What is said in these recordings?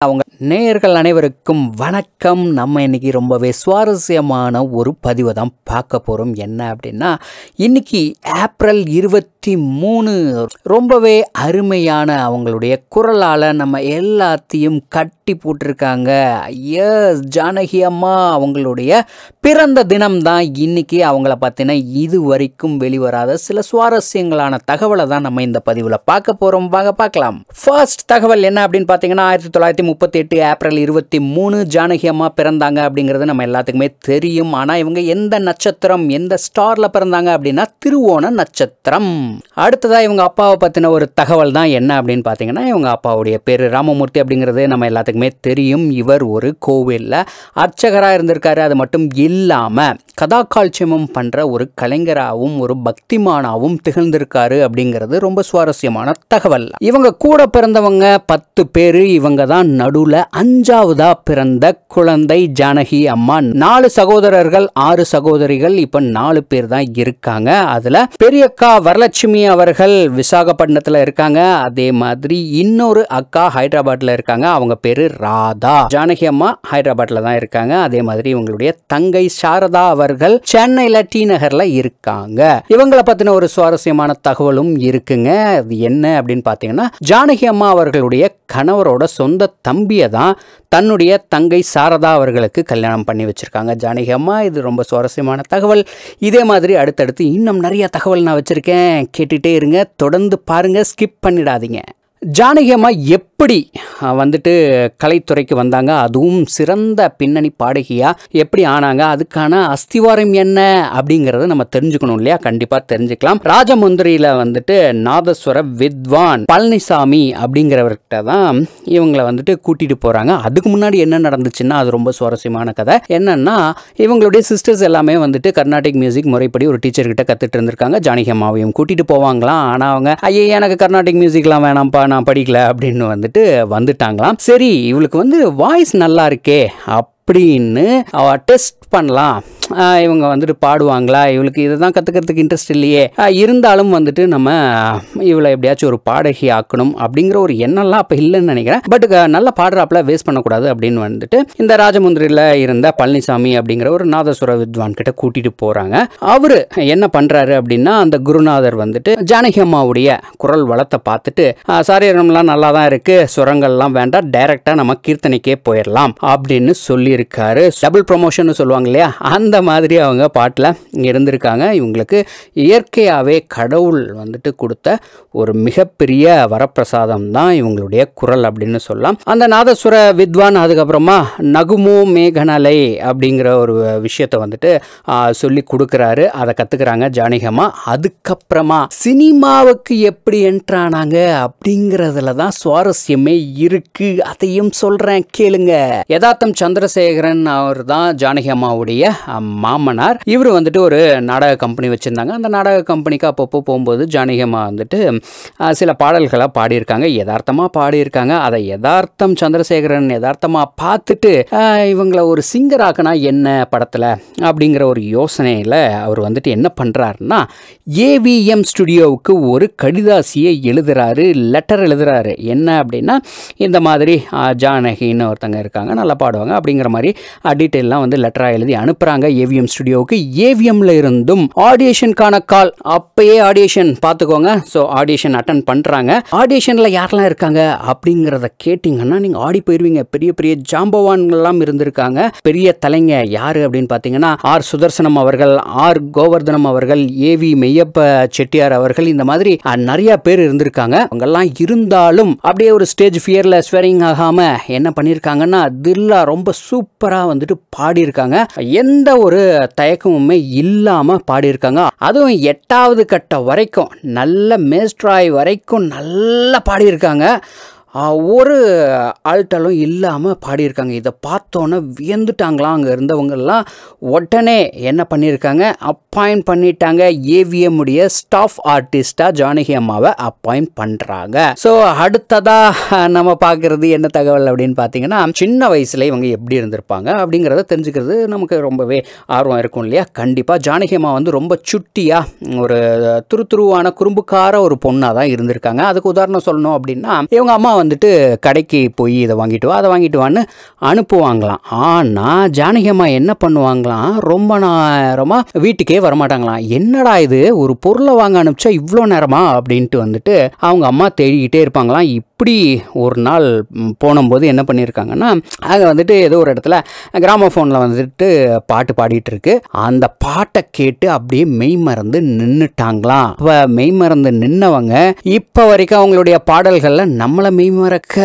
a நேயர்கள் அனைவருக்கும் வணக்கம் நம்ம இன்றைக்கி ரொம்பவே சுவாரஸ்யமான ஒரு பதிவை தான் பார்க்க போகிறோம் என்ன அப்படின்னா இன்றைக்கி ஏப்ரல் இருபத்தி மூணு ரொம்பவே அருமையான அவங்களுடைய குரலால் நம்ம எல்லாத்தையும் கட்டி போட்டிருக்காங்க எஸ் ஜானகி அம்மா அவங்களுடைய பிறந்த தினம்தான் இன்றைக்கி அவங்கள பார்த்தீங்கன்னா இது வரைக்கும் வெளிவராத சில சுவாரஸ்யங்களான தகவலை தான் நம்ம இந்த பதிவில் பார்க்க போகிறோம் வாங்க பார்க்கலாம் ஃபர்ஸ்ட் தகவல் என்ன அப்படின்னு பார்த்தீங்கன்னா ஆயிரத்தி தொள்ளாயிரத்தி முப்பத்தி பதினெட்டு ஏப்ரல் இருபத்தி மூணு ஜானகி அம்மா பிறந்தாங்க அப்படிங்கிறது நம்ம எல்லாத்துக்குமே தெரியும் ஆனால் இவங்க எந்த நட்சத்திரம் எந்த ஸ்டாரில் பிறந்தாங்க அப்படின்னா திருவோண நட்சத்திரம் அடுத்ததாக இவங்க அப்பாவை பற்றின ஒரு தகவல் தான் என்ன அப்படின்னு பார்த்தீங்கன்னா இவங்க அப்பாவுடைய பேர் ராமமூர்த்தி அப்படிங்கிறது நம்ம எல்லாத்துக்குமே தெரியும் இவர் ஒரு கோவிலில் அர்ச்சகராக இருந்திருக்காரு அது மட்டும் இல்லாமல் கதாகால்ட்சியமும் பண்ணுற ஒரு கலைஞராகவும் ஒரு பக்திமானாவும் திகழ்ந்திருக்காரு அப்படிங்கிறது ரொம்ப சுவாரஸ்யமான தகவல் இவங்க கூட பிறந்தவங்க பத்து பேர் இவங்க தான் நடுவில் அஞ்சாவதா பிறந்த குழந்தை ஜானகி அம்மா நாலு சகோதரர்கள் ஆறு சகோதரிகள் இப்ப நாலு பேர் தான் இருக்காங்க அதுல பெரியக்கா வரலட்சுமி அவர்கள் விசாகப்பட்டினத்துல இருக்காங்க அதே மாதிரி இன்னொரு அக்கா ஹைதராபாத்ல இருக்காங்க அவங்க பேரு ராதா ஜானகி அம்மா ஹைதராபாத்ல தான் இருக்காங்க அதே மாதிரி இவங்களுடைய தங்கை சாரதா அவர்கள் சென்னையில டி நகர்ல இருக்காங்க இவங்களை பத்தின ஒரு சுவாரஸ்யமான தகவலும் இருக்குங்க அது என்ன அப்படின்னு பாத்தீங்கன்னா ஜானகி அம்மா அவர்களுடைய கணவரோட சொந்த தம்பியை ஜானகியை தான் தன்னுடைய தங்கை சாரதா அவர்களுக்கு கல்யாணம் பண்ணி வச்சுருக்காங்க ஜானகி அம்மா இது ரொம்ப சுவாரஸ்யமான தகவல் இதே மாதிரி அடுத்தடுத்து இன்னும் நிறைய தகவல் நான் வச்சுருக்கேன் கேட்டுகிட்டே இருங்க தொடர்ந்து பாருங்கள் ஸ்கிப் பண்ணிடாதீங்க ஜானகி அம்மா எப்படி வந்துட்டு கலைத்துறைக்கு வந்தாங்க அதுவும் சிறந்த பின்னணி பாடகியாக எப்படி ஆனாங்க அதுக்கான அஸ்திவாரம் என்ன அப்படிங்கிறத நம்ம தெரிஞ்சுக்கணும் இல்லையா கண்டிப்பாக தெரிஞ்சுக்கலாம் ராஜமுந்திரியில் வந்துட்டு நாதஸ்வர வித்வான் பழனிசாமி அப்படிங்கிறவர்கிட்ட தான் இவங்களை வந்துட்டு கூட்டிகிட்டு போகிறாங்க அதுக்கு முன்னாடி என்ன நடந்துச்சுன்னா அது ரொம்ப சுவாரஸ்யமான கதை என்னென்னா இவங்களுடைய சிஸ்டர்ஸ் எல்லாமே வந்துட்டு கர்நாடிக் மியூசிக் முறைப்படி ஒரு டீச்சர்கிட்ட கற்றுட்டு இருந்திருக்காங்க ஜானகி அம்மாவையும் கூட்டிகிட்டு போவாங்களாம் ஆனால் அவங்க ஐயே எனக்கு கர்நாடிக் மியூசிக்லாம் வேணாம்ப்பா நான் படிக்கல அப்படின்னு வந்துட்டு வந்துட்டாங்களாம் சரி இவளுக்கு வந்து வாய்ஸ் நல்லா இருக்கே அப் அப்படின்னு டெஸ்ட் பண்ணலாம் இவங்க வந்துட்டு பாடுவாங்களா இவளுக்கு இதை தான் கற்றுக்கிறதுக்கு இன்ட்ரெஸ்ட் இல்லையே இருந்தாலும் வந்துட்டு நம்ம இவளை எப்படியாச்சும் ஒரு பாடகி ஆக்கணும் அப்படிங்கிற ஒரு எண்ணம்லாம் அப்போ இல்லைன்னு நினைக்கிறேன் பட் நல்ல பாடுறாப்பில் வேஸ்ட் பண்ணக்கூடாது அப்படின்னு வந்துட்டு இந்த ராஜமுந்திரியில் இருந்த பழனிசாமி அப்படிங்கிற ஒரு நாதசுர வித்வான் கிட்ட கூட்டிகிட்டு போகிறாங்க அவர் என்ன பண்ணுறாரு அப்படின்னா அந்த குருநாதர் வந்துட்டு ஜானகி அம்மாவுடைய குரல் வளத்தை பார்த்துட்டு சாரீரம்லாம் நல்லா தான் இருக்குது சுரங்கள்லாம் வேண்டாம் டைரெக்டாக நம்ம கீர்த்தனைக்கே போயிடலாம் அப்படின்னு சொல்லி இருக்காரு டபுள் ப்ரொமோஷன் சொல்லுவாங்க இல்லையா அந்த மாதிரி அவங்க பாட்டில் இருந்திருக்காங்க இவங்களுக்கு இயற்கையாகவே கடவுள் வந்துட்டு கொடுத்த ஒரு மிகப்பெரிய வரப்பிரசாதம் தான் இவங்களுடைய குரல் அப்படின்னு சொல்லலாம் அந்த நாதஸ்வர வித்வான் அதுக்கப்புறமா நகுமோ மேகனலை அப்படிங்கிற ஒரு விஷயத்தை வந்துட்டு சொல்லி கொடுக்குறாரு அதை கற்றுக்குறாங்க ஜானிகமாக அதுக்கப்புறமா சினிமாவுக்கு எப்படி என்ட்ரானாங்க அப்படிங்கிறதுல தான் சுவாரஸ்யமே இருக்குது அதையும் சொல்கிறேன் கேளுங்க யதார்த்தம் சந்திரசேகர் சந்திரசேகரன் அவர் தான் ஜானகி அம்மாவுடைய மாமனார் இவர் வந்துட்டு ஒரு நாடக கம்பெனி வச்சுருந்தாங்க அந்த நாடக கம்பெனிக்கு அப்பப்போ போகும்போது ஜானகி அம்மா வந்துட்டு சில பாடல்களாக பாடியிருக்காங்க யதார்த்தமாக பாடியிருக்காங்க அதை யதார்த்தம் சந்திரசேகரன் யதார்த்தமாக பார்த்துட்டு இவங்கள ஒரு சிங்கர் ஆக்கினா என்ன படத்தில் அப்படிங்கிற ஒரு யோசனையில் அவர் வந்துட்டு என்ன பண்ணுறாருன்னா ஏவிஎம் ஸ்டுடியோவுக்கு ஒரு கடிதாசியை எழுதுகிறாரு லெட்டர் எழுதுகிறாரு என்ன அப்படின்னா இந்த மாதிரி ஜானகின்னு ஒருத்தங்க இருக்காங்க நல்லா பாடுவாங்க அப்படிங்கிற மாதிரி மாதிரி டீட்டெயிலாம் வந்து லெட்டராக எழுதி அனுப்புகிறாங்க ஏவிஎம் ஸ்டுடியோவுக்கு ஏவிஎம்ல இருந்தும் ஆடியேஷனுக்கான கால் அப்பயே ஆடியேஷன் பார்த்துக்கோங்க ஸோ ஆடியேஷன் அட்டன் பண்ணுறாங்க ஆடியேஷனில் யாரெல்லாம் இருக்காங்க அப்படிங்கிறத கேட்டிங்கன்னா நீங்கள் ஆடி போயிடுவீங்க பெரிய பெரிய ஜாம்பவான்கள்லாம் இருந்திருக்காங்க பெரிய தலைங்க யார் அப்படின்னு பார்த்தீங்கன்னா ஆர் சுதர்சனம் அவர்கள் ஆர் கோவர்தனம் அவர்கள் ஏவி மெய்யப்ப செட்டியார் அவர்கள் இந்த மாதிரி நிறைய பேர் இருந்திருக்காங்க அவங்கெல்லாம் இருந்தாலும் அப்படியே ஒரு ஸ்டேஜ் ஃபியரில் ஸ்வரிங் ஆகாமல் என்ன பண்ணியிருக்காங்கன்னா தில்லா ரொம்ப சூ சூப்பராக வந்துட்டு பாடியிருக்காங்க எந்த ஒரு தயக்கமுமே இல்லாமல் பாடியிருக்காங்க அதுவும் எட்டாவது கட்ட வரைக்கும் நல்ல மேஸ்ட்ராய் வரைக்கும் நல்லா பாடியிருக்காங்க ஒரு ஆல்டலும் இல்லாமல் பாடியிருக்காங்க இதை பார்த்தோன்னே வியந்துட்டாங்களாம் அங்கே இருந்தவங்கெல்லாம் உடனே என்ன பண்ணியிருக்காங்க அப்பாயிண்ட் பண்ணிட்டாங்க ஏவிஎம் உடைய ஸ்டாஃப் ஆர்டிஸ்டாக ஜானகி அம்மாவை அப்பாயிண்ட் பண்ணுறாங்க ஸோ அடுத்ததாக நம்ம பார்க்குறது என்ன தகவல் அப்படின்னு பார்த்தீங்கன்னா சின்ன வயசில் இவங்க எப்படி இருந்திருப்பாங்க அப்படிங்கிறத தெரிஞ்சுக்கிறது நமக்கு ரொம்பவே ஆர்வம் இருக்கும் இல்லையா கண்டிப்பாக ஜானகி அம்மா வந்து ரொம்ப சுட்டியாக ஒரு துரு துருவான குறும்புக்கார ஒரு பொண்ணாக தான் இருந்திருக்காங்க அதுக்கு உதாரணம் சொல்லணும் அப்படின்னா இவங்க அம்மா வந்துட்டு கடைக்கு போய் இதை வாங்கிட்டு வா அதை வாங்கிட்டு வான்னு அனுப்புவாங்களாம் ஆனால் ஜானகியம்மா என்ன பண்ணுவாங்களாம் ரொம்ப நேரமாக வீட்டுக்கே வரமாட்டாங்களாம் என்னடா இது ஒரு பொருளை வாங்க அனுப்பிச்சா இவ்வளோ நேரமா அப்படின்ட்டு வந்துட்டு அவங்க அம்மா தேடிக்கிட்டே இருப்பாங்களாம் இப்படி ஒரு நாள் போனும்போது என்ன பண்ணியிருக்காங்கன்னா அங்கே வந்துட்டு ஏதோ ஒரு இடத்துல கிராம ஃபோனில் வந்துட்டு பாட்டு பாடிட்டு இருக்கு அந்த பாட்டை கேட்டு அப்படியே மெய் மறந்து நின்றுட்டாங்களாம் இப்போ மெய் மறந்து நின்னவங்க இப்போ வரைக்கும் அவங்களுடைய பாடல்களில் நம்மளை மெய் மெய்மறக்க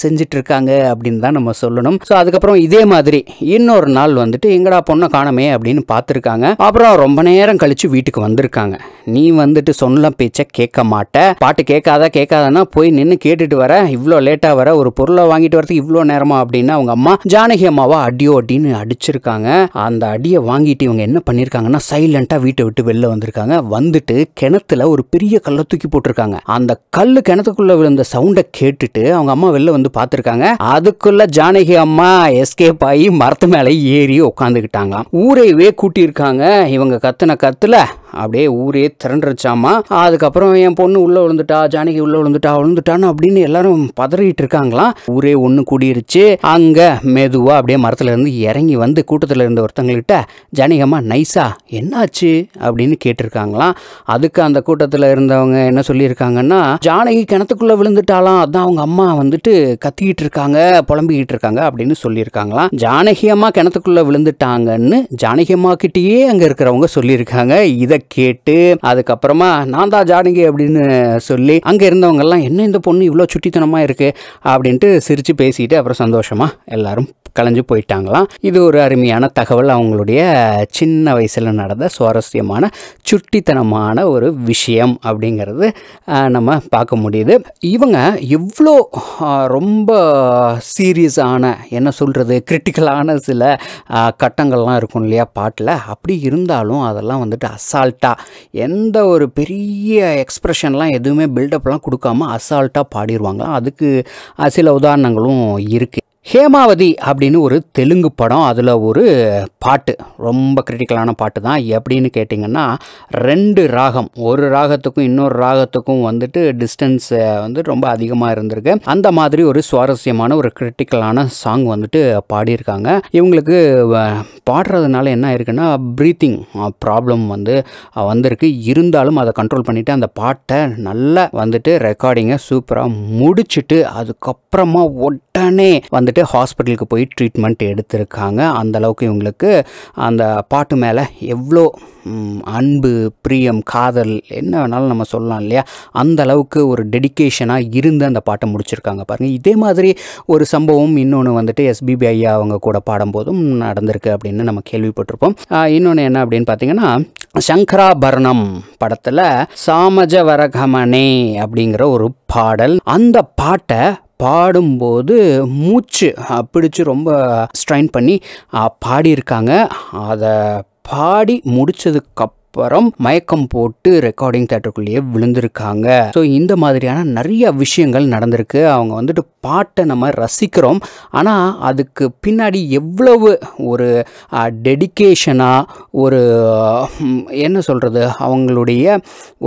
செஞ்சுட்டு இருக்காங்க அப்படின்னு தான் நம்ம சொல்லணும் ஸோ அதுக்கப்புறம் இதே மாதிரி இன்னொரு நாள் வந்துட்டு எங்கடா பொண்ணை காணமே அப்படின்னு பார்த்துருக்காங்க அப்புறம் ரொம்ப நேரம் கழிச்சு வீட்டுக்கு வந்திருக்காங்க நீ வந்துட்டு சொன்ன பேச்சை கேட்க மாட்ட பாட்டு கேட்காதா கேட்காதானா போய் நின்று கேட்டுட்டு வர இவ்வளோ லேட்டாக வர ஒரு பொருளை வாங்கிட்டு வரதுக்கு இவ்வளோ நேரமா அப்படின்னா அவங்க அம்மா ஜானகி அம்மாவா அடியோ அப்படின்னு அடிச்சிருக்காங்க அந்த அடியை வாங்கிட்டு இவங்க என்ன பண்ணியிருக்காங்கன்னா சைலண்டாக வீட்டை விட்டு வெளில வந்திருக்காங்க வந்துட்டு கிணத்துல ஒரு பெரிய கல்லை தூக்கி போட்டிருக்காங்க அந்த கல் கிணத்துக்குள்ளே விழுந்த சவுண்டை கேட்டு கேட்டுட்டு அவங்க அம்மா வெளில வந்து பார்த்துருக்காங்க அதுக்குள்ள ஜானகி அம்மா எஸ்கேப் ஆகி மரத்து மேலே ஏறி உட்காந்துக்கிட்டாங்களாம் ஊரையவே கூட்டியிருக்காங்க இவங்க கத்துன கத்துல அப்படியே ஊரே திரண்டுருச்சாமா அதுக்கப்புறம் என் பொண்ணு உள்ளே விழுந்துட்டா ஜானகி உள்ளே விழுந்துட்டா விழுந்துட்டான்னு அப்படின்னு எல்லாரும் பதறிட்டு இருக்காங்களாம் ஊரே ஒன்று கூடிருச்சு அங்கே மெதுவாக அப்படியே இருந்து இறங்கி வந்து கூட்டத்தில் இருந்த ஒருத்தங்கள்கிட்ட ஜானகம்மா நைஸா என்னாச்சு அப்படின்னு கேட்டிருக்காங்களாம் அதுக்கு அந்த கூட்டத்தில் இருந்தவங்க என்ன சொல்லியிருக்காங்கன்னா ஜானகி கிணத்துக்குள்ளே விழுந்துட்டாலாம் அதான் அவங்க அம்மா வந்துட்டு கத்திக்கிட்டு இருக்காங்க புலம்பிக்கிட்டு இருக்காங்க அப்படின்னு சொல்லியிருக்காங்களாம் ஜானகி அம்மா கிணத்துக்குள்ளே விழுந்துட்டாங்கன்னு ஜானகி அம்மா கிட்டேயே அங்கே இருக்கிறவங்க சொல்லியிருக்காங்க இதை இதை கேட்டு அதுக்கப்புறமா நான் தான் ஜானகி அப்படின்னு சொல்லி அங்கே இருந்தவங்கெல்லாம் என்ன இந்த பொண்ணு இவ்வளோ சுட்டித்தனமாக இருக்குது அப்படின்ட்டு சிரித்து பேசிட்டு அப்புறம் சந்தோஷமாக எல்லாரும் கலைஞ்சு போயிட்டாங்களாம் இது ஒரு அருமையான தகவல் அவங்களுடைய சின்ன வயசில் நடந்த சுவாரஸ்யமான சுட்டித்தனமான ஒரு விஷயம் அப்படிங்கிறது நம்ம பார்க்க முடியுது இவங்க எவ்வளோ ரொம்ப சீரியஸான என்ன சொல்கிறது கிரிட்டிக்கலான சில கட்டங்கள்லாம் இருக்கும் இல்லையா பாட்டில் அப்படி இருந்தாலும் அதெல்லாம் வந்துட்டு அசால் அசால்ட்டாக எந்த ஒரு பெரிய எக்ஸ்ப்ரெஷன்லாம் எதுவுமே பில்டப்லாம் கொடுக்காம அசால்ட்டாக பாடிடுவாங்க அதுக்கு சில உதாரணங்களும் இருக்குது ஹேமாவதி அப்படின்னு ஒரு தெலுங்கு படம் அதில் ஒரு பாட்டு ரொம்ப கிரிட்டிக்கலான பாட்டு தான் எப்படின்னு கேட்டிங்கன்னா ரெண்டு ராகம் ஒரு ராகத்துக்கும் இன்னொரு ராகத்துக்கும் வந்துட்டு டிஸ்டன்ஸ் வந்து ரொம்ப அதிகமாக இருந்திருக்கு அந்த மாதிரி ஒரு சுவாரஸ்யமான ஒரு கிரிட்டிக்கலான சாங் வந்துட்டு பாடியிருக்காங்க இவங்களுக்கு பாடுறதுனால என்ன இருக்குன்னா ப்ரீத்திங் ப்ராப்ளம் வந்து வந்திருக்கு இருந்தாலும் அதை கண்ட்ரோல் பண்ணிவிட்டு அந்த பாட்டை நல்லா வந்துட்டு ரெக்கார்டிங்கை சூப்பராக முடிச்சுட்டு அதுக்கப்புறமா ஒட் உடனே வந்துட்டு ஹாஸ்பிட்டலுக்கு போய் ட்ரீட்மெண்ட் எடுத்திருக்காங்க அந்த அளவுக்கு இவங்களுக்கு அந்த பாட்டு மேலே எவ்வளோ அன்பு பிரியம் காதல் என்ன வேணாலும் நம்ம சொல்லலாம் இல்லையா அந்த அளவுக்கு ஒரு டெடிக்கேஷனாக இருந்து அந்த பாட்டை முடிச்சிருக்காங்க பாருங்கள் இதே மாதிரி ஒரு சம்பவம் இன்னொன்று வந்துட்டு எஸ்பிபி ஐயா அவங்க கூட பாடும்போதும் நடந்திருக்கு அப்படின்னு நம்ம கேள்விப்பட்டிருப்போம் இன்னொன்று என்ன அப்படின்னு பார்த்தீங்கன்னா சங்கராபரணம் படத்தில் சாமஜவரகமனே அப்படிங்கிற ஒரு பாடல் அந்த பாட்டை பாடும்போது மூச்சு பிடிச்சு ரொம்ப ஸ்ட்ரைன் பண்ணி பாடியிருக்காங்க அதை பாடி முடித்ததுக்கப்புறம் அப்புறம் மயக்கம் போட்டு ரெக்கார்டிங் தேட்டருக்குள்ளேயே விழுந்திருக்காங்க ஸோ இந்த மாதிரியான நிறைய விஷயங்கள் நடந்திருக்கு அவங்க வந்துட்டு பாட்டை நம்ம ரசிக்கிறோம் ஆனால் அதுக்கு பின்னாடி எவ்வளவு ஒரு டெடிக்கேஷனாக ஒரு என்ன சொல்கிறது அவங்களுடைய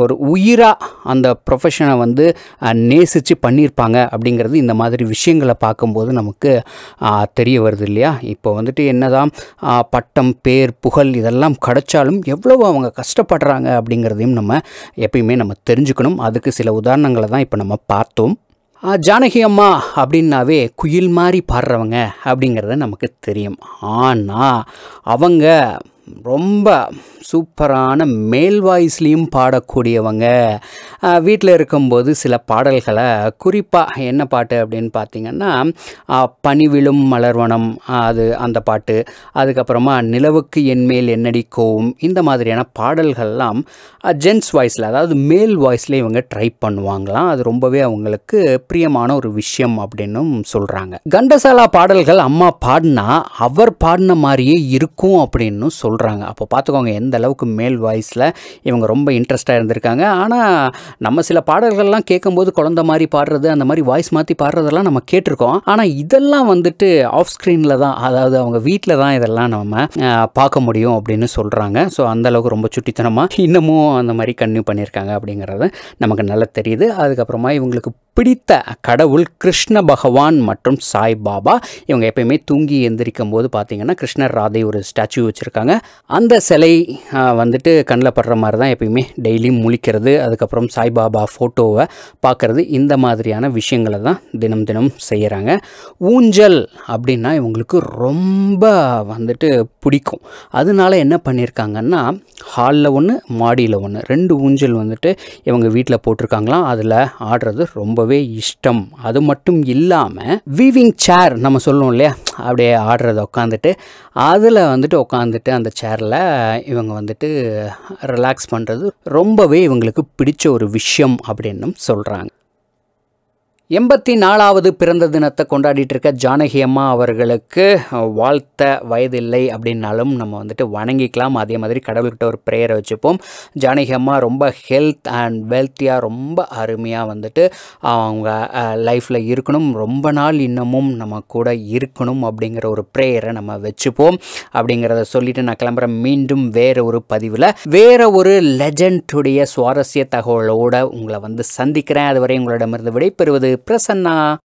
ஒரு உயிராக அந்த ப்ரொஃபஷனை வந்து நேசித்து பண்ணியிருப்பாங்க அப்படிங்கிறது இந்த மாதிரி விஷயங்களை பார்க்கும்போது நமக்கு தெரிய வருது இல்லையா இப்போ வந்துட்டு என்னதான் பட்டம் பேர் புகழ் இதெல்லாம் கிடைச்சாலும் எவ்வளவு அவங்க கஷ்டப்படுறாங்க அப்படிங்கிறதையும் நம்ம எப்பயுமே நம்ம தெரிஞ்சுக்கணும் அதுக்கு சில உதாரணங்களை தான் இப்போ நம்ம பார்த்தோம் ஜானகி அம்மா அப்படின்னாவே குயில் மாதிரி பாடுறவங்க அப்படிங்கிறத நமக்கு தெரியும் ஆனால் அவங்க ரொம்ப சூப்பரான மேல் வாய்ஸ்லேயும் பாடக்கூடியவங்க வீட்டில் இருக்கும்போது சில பாடல்களை குறிப்பாக என்ன பாட்டு அப்படின்னு பார்த்தீங்கன்னா பனிவிழும் மலர்வனம் அது அந்த பாட்டு அதுக்கப்புறமா நிலவுக்கு என்மேல் என்னடி கோவும் இந்த மாதிரியான பாடல்கள்லாம் ஜென்ஸ் வாய்ஸில் அதாவது மேல் வாய்ஸில் இவங்க ட்ரை பண்ணுவாங்களாம் அது ரொம்பவே அவங்களுக்கு பிரியமான ஒரு விஷயம் அப்படின்னும் சொல்கிறாங்க கண்டசாலா பாடல்கள் அம்மா பாடினா அவர் பாடின மாதிரியே இருக்கும் அப்படின்னு சொல் சொல்கிறாங்க அப்போ பார்த்துக்கோங்க எந்த அளவுக்கு மேல் வாய்ஸில் இவங்க ரொம்ப இன்ட்ரெஸ்ட்டாக இருந்திருக்காங்க ஆனால் நம்ம சில பாடல்கள்லாம் கேட்கும்போது குழந்த மாதிரி பாடுறது அந்த மாதிரி வாய்ஸ் மாற்றி பாடுறதெல்லாம் நம்ம கேட்டிருக்கோம் ஆனால் இதெல்லாம் வந்துட்டு ஆஃப் ஸ்க்ரீனில் தான் அதாவது அவங்க வீட்டில் தான் இதெல்லாம் நம்ம பார்க்க முடியும் அப்படின்னு சொல்கிறாங்க ஸோ அந்தளவுக்கு ரொம்ப சுட்டித்தனமாக இன்னமும் அந்த மாதிரி கன்னியூ பண்ணியிருக்காங்க அப்படிங்கிறது நமக்கு நல்லா தெரியுது அதுக்கப்புறமா இவங்களுக்கு பிடித்த கடவுள் கிருஷ்ண பகவான் மற்றும் சாய் பாபா இவங்க எப்பயுமே தூங்கி எந்திரிக்கும் போது பார்த்தீங்கன்னா கிருஷ்ணர் ராதை ஒரு ஸ்டாச்சு வச்சுருக்காங்க அந்த சிலை வந்துட்டு கண்ணில் படுற மாதிரி தான் எப்பயுமே டெய்லியும் முழிக்கிறது அதுக்கப்புறம் சாய்பாபா ஃபோட்டோவை பார்க்குறது இந்த மாதிரியான விஷயங்களை தான் தினம் தினம் செய்கிறாங்க ஊஞ்சல் அப்படின்னா இவங்களுக்கு ரொம்ப வந்துட்டு பிடிக்கும் அதனால என்ன பண்ணியிருக்காங்கன்னா ஹாலில் ஒன்று மாடியில் ஒன்று ரெண்டு ஊஞ்சல் வந்துட்டு இவங்க வீட்டில் போட்டிருக்காங்களாம் அதில் ஆடுறது ரொம்பவே இஷ்டம் அது மட்டும் இல்லாமல் வீவிங் சேர் நம்ம சொல்லுவோம் இல்லையா அப்படியே ஆடுறத உட்காந்துட்டு அதில் வந்துட்டு உட்காந்துட்டு அந்த சேரில் இவங்க வந்துட்டு ரிலாக்ஸ் பண்ணுறது ரொம்பவே இவங்களுக்கு பிடிச்ச ஒரு விஷயம் அப்படின்னும் சொல்கிறாங்க எண்பத்தி நாலாவது பிறந்த தினத்தை கொண்டாடிட்டு இருக்க ஜானகி அம்மா அவர்களுக்கு வாழ்த்த வயதில்லை அப்படின்னாலும் நம்ம வந்துட்டு வணங்கிக்கலாம் அதே மாதிரி கடவுள்கிட்ட ஒரு ப்ரேயரை வச்சுப்போம் ஜானகி அம்மா ரொம்ப ஹெல்த் அண்ட் வெல்த்தியாக ரொம்ப அருமையாக வந்துட்டு அவங்க லைஃப்பில் இருக்கணும் ரொம்ப நாள் இன்னமும் நம்ம கூட இருக்கணும் அப்படிங்கிற ஒரு ப்ரேயரை நம்ம வச்சுப்போம் அப்படிங்கிறத சொல்லிவிட்டு நான் கிளம்புறேன் மீண்டும் வேறு ஒரு பதிவில் வேறு ஒரு லெஜண்டுடைய சுவாரஸ்ய தகவலோடு உங்களை வந்து சந்திக்கிறேன் அதுவரை உங்களிடமிருந்து விடைபெறுவது prasa